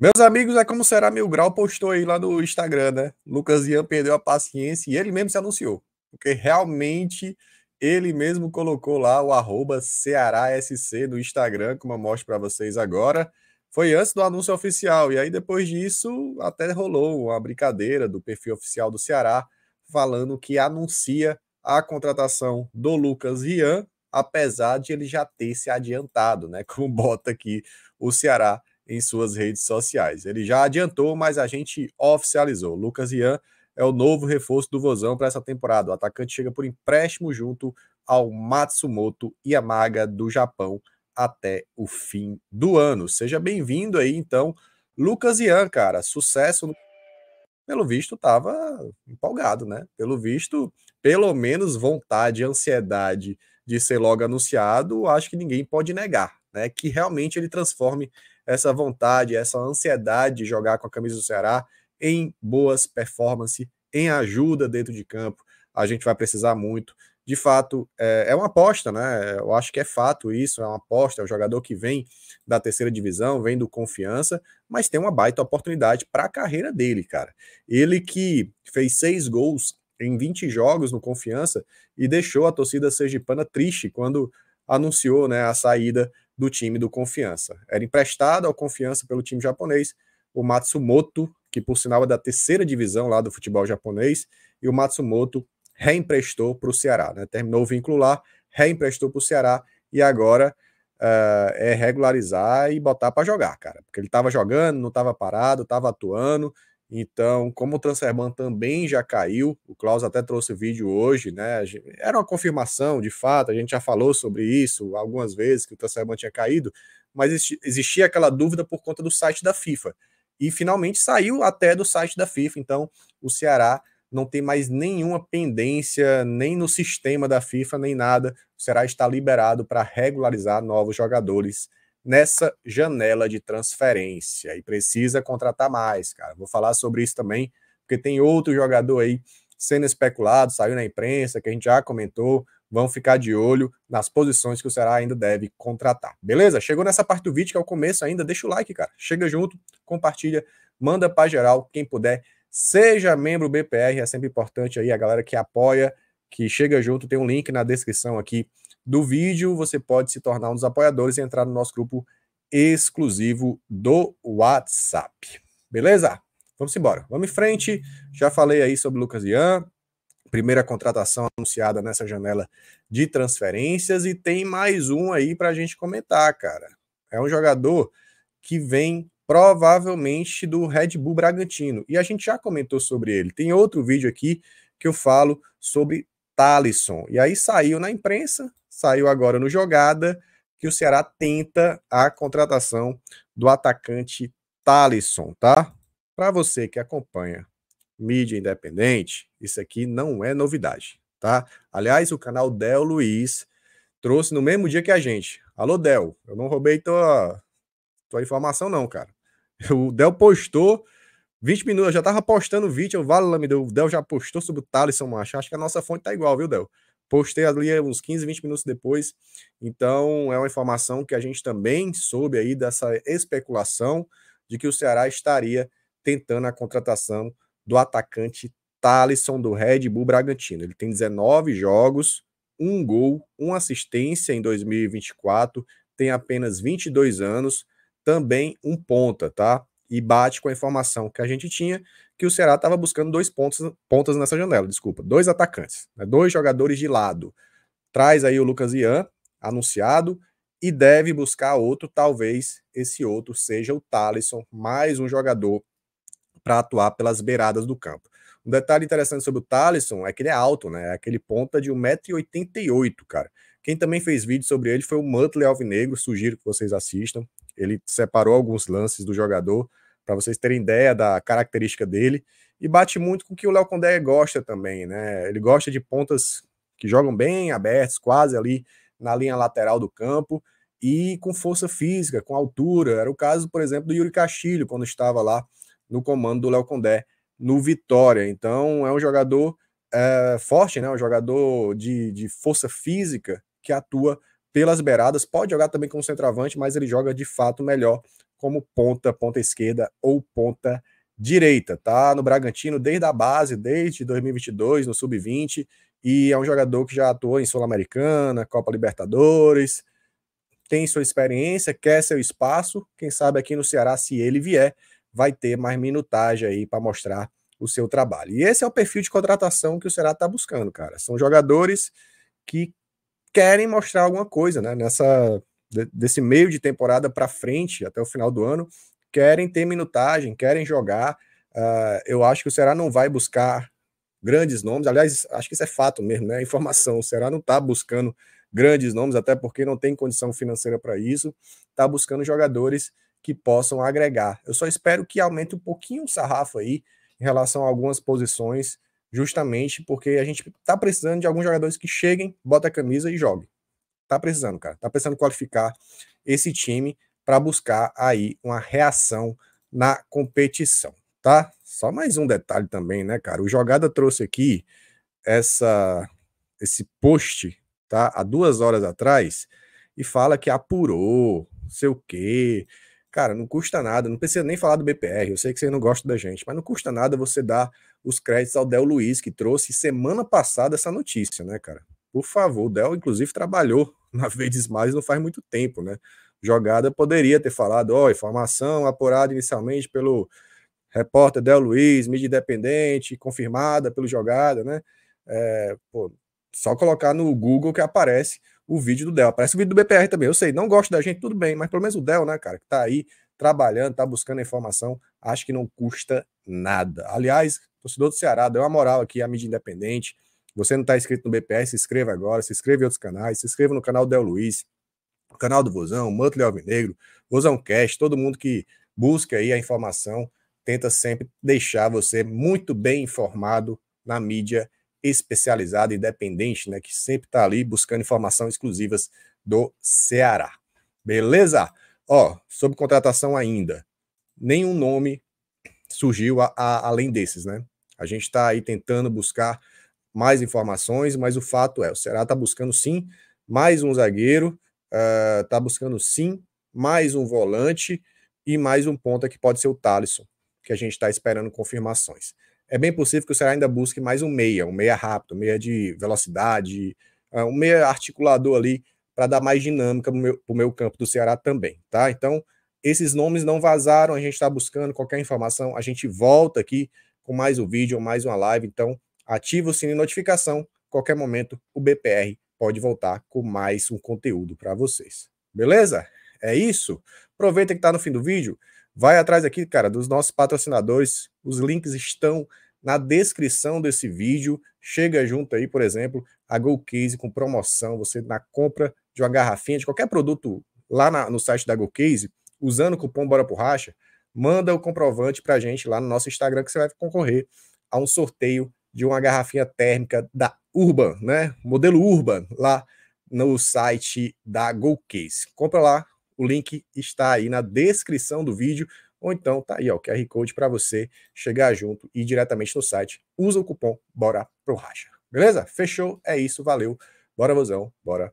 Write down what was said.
Meus amigos, é como será Mil Grau postou aí lá no Instagram, né? Lucas Ian perdeu a paciência e ele mesmo se anunciou. Porque realmente ele mesmo colocou lá o arroba CearáSC no Instagram, como eu mostro para vocês agora. Foi antes do anúncio oficial, e aí depois disso até rolou uma brincadeira do perfil oficial do Ceará, falando que anuncia a contratação do Lucas Rian, apesar de ele já ter se adiantado, né? Como bota aqui o Ceará em suas redes sociais. Ele já adiantou, mas a gente oficializou. Lucas Ian é o novo reforço do Vozão para essa temporada. O atacante chega por empréstimo junto ao Matsumoto Yamaga do Japão até o fim do ano. Seja bem-vindo aí, então, Lucas Ian, cara. Sucesso no pelo visto, estava empolgado, né? Pelo visto, pelo menos vontade, ansiedade de ser logo anunciado, acho que ninguém pode negar, né? Que realmente ele transforme essa vontade, essa ansiedade de jogar com a camisa do Ceará em boas performances, em ajuda dentro de campo. A gente vai precisar muito. De fato, é, é uma aposta, né? Eu acho que é fato isso, é uma aposta. É um jogador que vem da terceira divisão, vem do confiança, mas tem uma baita oportunidade para a carreira dele, cara. Ele que fez seis gols em 20 jogos no Confiança e deixou a torcida sergipana triste quando anunciou né, a saída do time do Confiança. Era emprestado ao Confiança pelo time japonês o Matsumoto, que por sinal é da terceira divisão lá do futebol japonês, e o Matsumoto reemprestou para o Ceará. Né? Terminou o vínculo lá, reemprestou para o Ceará e agora uh, é regularizar e botar para jogar, cara. Porque ele estava jogando, não estava parado, estava atuando, então, como o Transerban também já caiu, o Klaus até trouxe vídeo hoje, né? Era uma confirmação, de fato, a gente já falou sobre isso algumas vezes que o Transerban tinha caído, mas existia aquela dúvida por conta do site da FIFA. E finalmente saiu até do site da FIFA, então o Ceará não tem mais nenhuma pendência, nem no sistema da FIFA, nem nada. O Ceará está liberado para regularizar novos jogadores nessa janela de transferência e precisa contratar mais, cara. Vou falar sobre isso também, porque tem outro jogador aí sendo especulado, saiu na imprensa, que a gente já comentou. Vão ficar de olho nas posições que o Ceará ainda deve contratar. Beleza? Chegou nessa parte do vídeo que é o começo ainda. Deixa o like, cara. Chega junto, compartilha, manda para geral, quem puder. Seja membro BPR, é sempre importante aí a galera que apoia, que chega junto, tem um link na descrição aqui do vídeo, você pode se tornar um dos apoiadores e entrar no nosso grupo exclusivo do WhatsApp. Beleza? Vamos embora. Vamos em frente. Já falei aí sobre Lucas Ian, primeira contratação anunciada nessa janela de transferências e tem mais um aí para a gente comentar, cara. É um jogador que vem provavelmente do Red Bull Bragantino e a gente já comentou sobre ele. Tem outro vídeo aqui que eu falo sobre Talisson e aí saiu na imprensa saiu agora no Jogada, que o Ceará tenta a contratação do atacante Talisson, tá? Para você que acompanha mídia independente, isso aqui não é novidade, tá? Aliás, o canal Del Luiz trouxe no mesmo dia que a gente. Alô, Del, eu não roubei tua, tua informação não, cara. O Del postou 20 minutos, eu já tava postando o vídeo, o Vale me o Del já postou sobre o Talisson, macho. Acho que a nossa fonte tá igual, viu, Del? Postei ali eh, uns 15, 20 minutos depois. Então, é uma informação que a gente também soube aí dessa especulação de que o Ceará estaria tentando a contratação do atacante Thalisson do Red Bull Bragantino. Ele tem 19 jogos, um gol, uma assistência em 2024, tem apenas 22 anos, também um ponta, tá? E bate com a informação que a gente tinha que o Ceará estava buscando dois pontos, pontas nessa janela, desculpa, dois atacantes, né, dois jogadores de lado. Traz aí o Lucas Ian, anunciado, e deve buscar outro, talvez esse outro seja o Talisson, mais um jogador para atuar pelas beiradas do campo. Um detalhe interessante sobre o Talisson é que ele é alto, né? É aquele ponta de 1,88m, cara. Quem também fez vídeo sobre ele foi o Muttley Alvinegro, sugiro que vocês assistam. Ele separou alguns lances do jogador, para vocês terem ideia da característica dele. E bate muito com o que o Léo Condé gosta também, né? Ele gosta de pontas que jogam bem abertos, quase ali na linha lateral do campo e com força física, com altura. Era o caso, por exemplo, do Yuri Castilho, quando estava lá no comando do Léo Condé no Vitória. Então, é um jogador é, forte, né? um jogador de, de força física que atua pelas beiradas. Pode jogar também como centroavante, mas ele joga de fato melhor como ponta, ponta esquerda ou ponta direita. Tá no Bragantino desde a base, desde 2022, no sub-20, e é um jogador que já atuou em Sul-Americana, Copa Libertadores, tem sua experiência, quer seu espaço. Quem sabe aqui no Ceará, se ele vier, vai ter mais minutagem aí para mostrar o seu trabalho. E esse é o perfil de contratação que o Ceará está buscando, cara. São jogadores que querem mostrar alguma coisa, né? Nessa desse meio de temporada para frente, até o final do ano, querem ter minutagem, querem jogar. Uh, eu acho que o Ceará não vai buscar grandes nomes. Aliás, acho que isso é fato mesmo, né? É informação. O Ceará não está buscando grandes nomes, até porque não tem condição financeira para isso. Está buscando jogadores que possam agregar. Eu só espero que aumente um pouquinho o sarrafo aí em relação a algumas posições, justamente porque a gente está precisando de alguns jogadores que cheguem, bota a camisa e joguem tá precisando, cara. Tá precisando qualificar esse time para buscar aí uma reação na competição, tá? Só mais um detalhe também, né, cara? O Jogada trouxe aqui essa esse post, tá? Há duas horas atrás e fala que apurou, sei o quê. Cara, não custa nada, não precisa nem falar do BPR, eu sei que você não gosta da gente, mas não custa nada você dar os créditos ao Del Luiz, que trouxe semana passada essa notícia, né, cara? Por favor, o Del, inclusive, trabalhou na Verdes Mais não faz muito tempo, né? Jogada poderia ter falado, ó, oh, informação apurada inicialmente pelo repórter Del Luiz, mídia independente, confirmada pelo Jogada, né? É, pô, só colocar no Google que aparece o vídeo do Del. Aparece o vídeo do BPR também. Eu sei, não gosto da gente, tudo bem, mas pelo menos o Del, né, cara, que tá aí trabalhando, tá buscando a informação, acho que não custa nada. Aliás, torcedor do Ceará, deu uma moral aqui à mídia independente, você não está inscrito no BPS, se inscreva agora, se inscreva em outros canais, se inscreva no canal Del Luiz, no canal do Vozão, Mantle Alvinegro, Vozão Cash, todo mundo que busca aí a informação, tenta sempre deixar você muito bem informado na mídia especializada, independente, né? Que sempre está ali buscando informação exclusivas do Ceará. Beleza? Ó, sobre contratação ainda, nenhum nome surgiu a, a, além desses, né? A gente está aí tentando buscar mais informações, mas o fato é, o Ceará está buscando sim mais um zagueiro, está eh, uh, buscando sim mais um volante e mais um ponta que pode ser o Thalisson, que a gente está esperando confirmações. É bem possível que o Ceará ainda busque mais um meia, um meia rápido, um meia de velocidade, eh, um meia articulador ali para dar mais dinâmica para o meu, meu campo do Ceará também, tá? Então, esses nomes não vazaram, a gente está buscando qualquer informação, a gente volta aqui com mais um vídeo, mais uma live, então ativa o sininho de notificação. Qualquer momento, o BPR pode voltar com mais um conteúdo para vocês. Beleza? É isso? Aproveita que está no fim do vídeo. Vai atrás aqui, cara, dos nossos patrocinadores. Os links estão na descrição desse vídeo. Chega junto aí, por exemplo, a GoCase com promoção. Você na compra de uma garrafinha de qualquer produto lá na, no site da GoCase, usando o cupom Bora Porracha, manda o comprovante para gente lá no nosso Instagram que você vai concorrer a um sorteio de uma garrafinha térmica da Urban, né? Modelo Urban, lá no site da Case. Compra lá, o link está aí na descrição do vídeo, ou então tá aí ó, o QR Code para você chegar junto e ir diretamente no site. Usa o cupom Bora Pro Racha. Beleza? Fechou? É isso, valeu. Bora, vozão, bora.